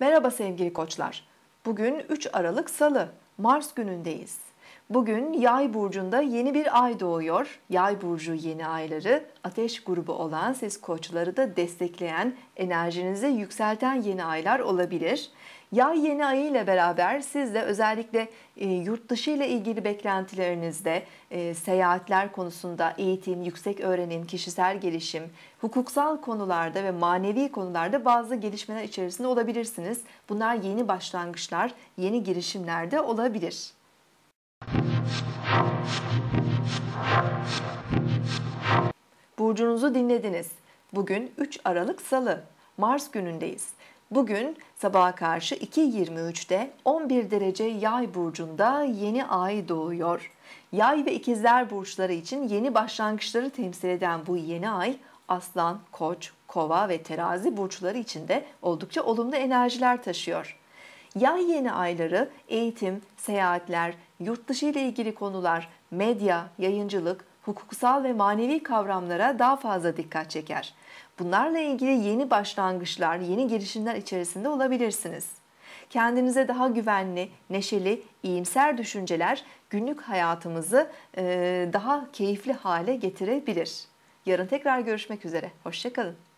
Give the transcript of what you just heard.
Merhaba sevgili koçlar. Bugün 3 Aralık Salı, Mars günündeyiz. Bugün Yay burcunda yeni bir ay doğuyor. Yay burcu yeni ayları ateş grubu olan siz koçları da destekleyen, enerjinizi yükselten yeni aylar olabilir. Yay yeni ayı ile beraber siz de özellikle e, yurt dışı ile ilgili beklentilerinizde e, seyahatler konusunda eğitim, yüksek öğrenim, kişisel gelişim, hukuksal konularda ve manevi konularda bazı gelişmeler içerisinde olabilirsiniz. Bunlar yeni başlangıçlar, yeni girişimlerde olabilir. Burcunuzu dinlediniz. Bugün 3 Aralık Salı. Mars günündeyiz. Bugün sabaha karşı 2.23'te 11 derece yay burcunda yeni ay doğuyor. Yay ve ikizler burçları için yeni başlangıçları temsil eden bu yeni ay aslan, koç, kova ve terazi burçları için de oldukça olumlu enerjiler taşıyor. Yay yeni ayları eğitim, seyahatler, yurt dışı ile ilgili konular, medya, yayıncılık, hukuksal ve manevi kavramlara daha fazla dikkat çeker. Bunlarla ilgili yeni başlangıçlar, yeni girişimler içerisinde olabilirsiniz. Kendinize daha güvenli, neşeli, iyimser düşünceler günlük hayatımızı daha keyifli hale getirebilir. Yarın tekrar görüşmek üzere. Hoşçakalın.